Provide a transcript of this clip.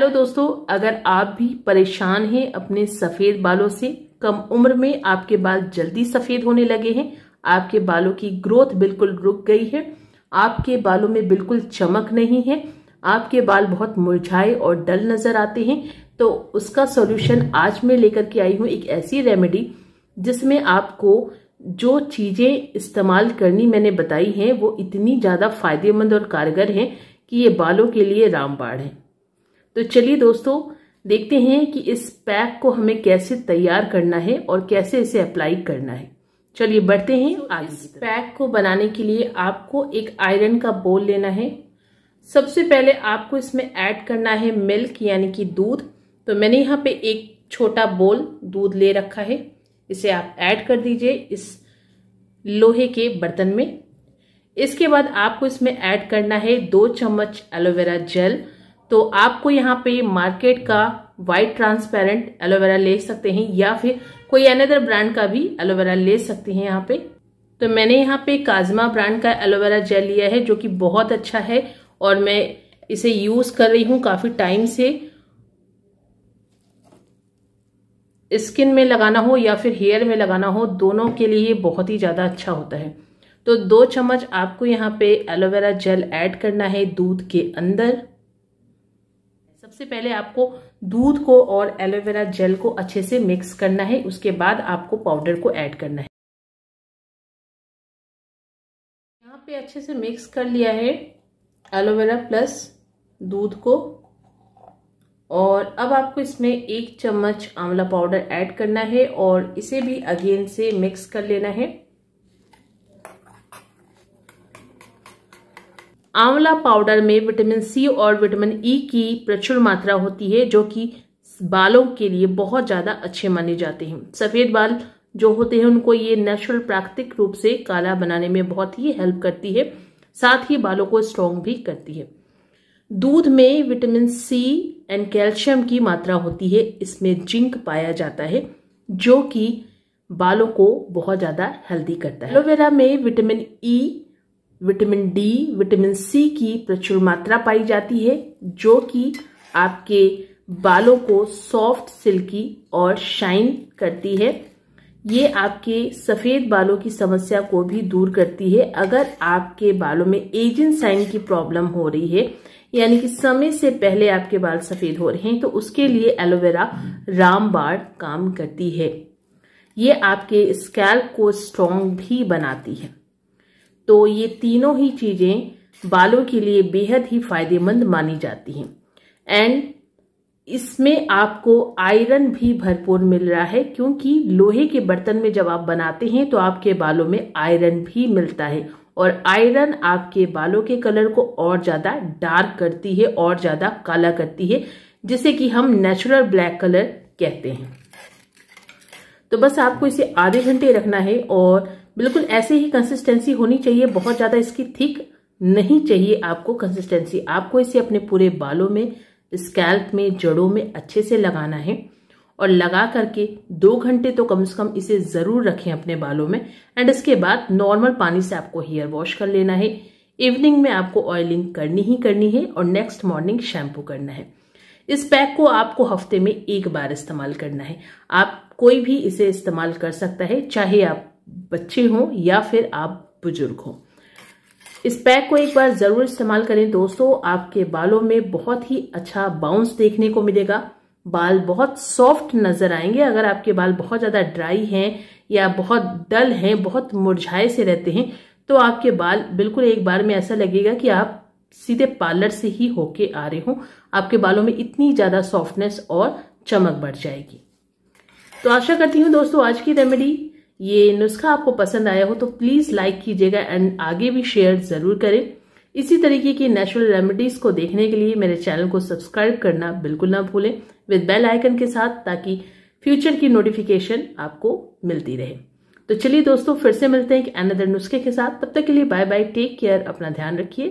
hello दोस्तों अगर आप भी परेशान हैं अपने सफेद बालों से कम उम्र में आपके बाल जल्दी सफेद होने लगे हैं आपके बालों की ग्रोथ बिल्कुल रुक गई है आपके बालों में बिल्कुल चमक नहीं है आपके बाल बहुत मुरझाए और डल नजर आते हैं तो उसका सॉल्यूशन आज मैं लेकर के आई हूँ एक ऐसी रेमेडी जिसमें आपको जो चीजें इस्तेमाल करनी मैंने बताई हैं वो इतनी ज्यादा फायदेमंद और कारगर हैं कि ये बालों के लिए रामबाण है तो चलिए दोस्तों देखते हैं कि इस पैक को हमें कैसे तैयार करना है और कैसे इसे अप्लाई करना है चलिए बढ़ते हैं आज इस पैक को बनाने के लिए आपको एक आयरन का बोल लेना है सबसे पहले आपको इसमें ऐड करना है मिल्क यानी कि दूध तो मैंने यहाँ पे एक छोटा बोल दूध ले रखा है इसे आप ऐड कर दीजिए इस लोहे के बर्तन में इसके बाद आपको इसमें ऐड करना है दो चम्मच एलोवेरा जेल तो आपको यहाँ पे मार्केट का वाइट ट्रांसपेरेंट एलोवेरा ले सकते हैं या फिर कोई अनदर ब्रांड का भी एलोवेरा ले सकते हैं यहाँ पे तो मैंने यहाँ पे काजमा ब्रांड का एलोवेरा जेल लिया है जो कि बहुत अच्छा है और मैं इसे यूज कर रही हूँ काफी टाइम से स्किन में लगाना हो या फिर हेयर में लगाना हो दोनों के लिए ये बहुत ही ज़्यादा अच्छा होता है तो दो चम्मच आपको यहाँ पे एलोवेरा जेल ऐड करना है दूध के अंदर सबसे पहले आपको दूध को और एलोवेरा जेल को अच्छे से मिक्स करना है उसके बाद आपको पाउडर को ऐड करना है यहाँ पे अच्छे से मिक्स कर लिया है एलोवेरा प्लस दूध को और अब आपको इसमें एक चम्मच आंवला पाउडर ऐड करना है और इसे भी अगेन से मिक्स कर लेना है आंवला पाउडर में विटामिन सी और विटामिन ई e की प्रचुर मात्रा होती है जो कि बालों के लिए बहुत ज़्यादा अच्छे माने जाते हैं सफ़ेद बाल जो होते हैं उनको ये नेचुरल प्राकृतिक रूप से काला बनाने में बहुत ही हेल्प करती है साथ ही बालों को स्ट्रॉन्ग भी करती है दूध में विटामिन सी एंड कैल्शियम की मात्रा होती है इसमें जिंक पाया जाता है जो कि बालों को बहुत ज़्यादा हेल्दी करता है एलोवेरा में vitamin E e, vitamin D vitamin C की प्रचुर मात्रा पाई जाती है जो कि आपके बालों को सॉफ्ट सिल्की और शाइन करती है ये आपके सफ़ेद बालों की समस्या को भी दूर करती है अगर आपके बालों में एजिंग साइन की प्रॉब्लम हो रही है यानी कि समय से पहले आपके बाल सफ़ेद हो रहे हैं तो उसके लिए एलोवेरा रामबाड़ काम करती है ये आपके स्कैल्प को स्ट्रॉन्ग भी बनाती है तो ये तीनों ही चीज़ें बालों के लिए बेहद ही फायदेमंद मानी जाती हैं एंड इसमें आपको आयरन भी भरपूर मिल रहा है क्योंकि लोहे के बर्तन में जब आप बनाते हैं तो आपके बालों में आयरन भी मिलता है और आयरन आपके बालों के कलर को और ज़्यादा डार्क करती है और ज़्यादा काला करती है जिसे कि हम नेचुरल ब्लैक कलर कहते हैं तो बस आपको इसे आधे घंटे रखना है और बिल्कुल ऐसे ही कंसिस्टेंसी होनी चाहिए बहुत ज़्यादा इसकी थिक नहीं चाहिए आपको कंसिस्टेंसी आपको इसे अपने पूरे बालों में स्कैल्प में जड़ों में अच्छे से लगाना है और लगा करके दो घंटे तो कम से कम इसे ज़रूर रखें अपने बालों में एंड इसके बाद नॉर्मल पानी से आपको हेयर वॉश कर लेना है इवनिंग में आपको ऑयलिंग करनी ही करनी है और नेक्स्ट मॉर्निंग शैम्पू करना है इस पैक को आपको हफ्ते में एक बार इस्तेमाल करना है आप कोई भी इसे इस्तेमाल कर सकता है चाहे आप बच्चे हों या फिर आप बुजुर्ग हों इस पैक को एक बार ज़रूर इस्तेमाल करें दोस्तों आपके बालों में बहुत ही अच्छा बाउंस देखने को मिलेगा बाल बहुत सॉफ्ट नज़र आएंगे अगर आपके बाल बहुत ज़्यादा ड्राई हैं या बहुत डल हैं बहुत मुरझाए से रहते हैं तो आपके बाल बिल्कुल एक बार में ऐसा लगेगा कि आप सीधे पार्लर से ही होके आ रहे हो आपके बालों में इतनी ज़्यादा सॉफ्टनेस और चमक बढ़ जाएगी तो आशा करती हूँ दोस्तों आज की रेमेडी ये नुस्खा आपको पसंद आया हो तो प्लीज़ लाइक कीजिएगा एंड आगे भी शेयर ज़रूर करें इसी तरीके की नेचुरल रेमेडीज़ को देखने के लिए मेरे चैनल को सब्सक्राइब करना बिल्कुल ना भूलें विद बेल आइकन के साथ ताकि फ्यूचर की नोटिफिकेशन आपको मिलती रहे तो चलिए दोस्तों फिर से मिलते हैं एक अनदर नुस्खे के साथ तब तक के लिए बाय बाय टेक केयर अपना ध्यान रखिए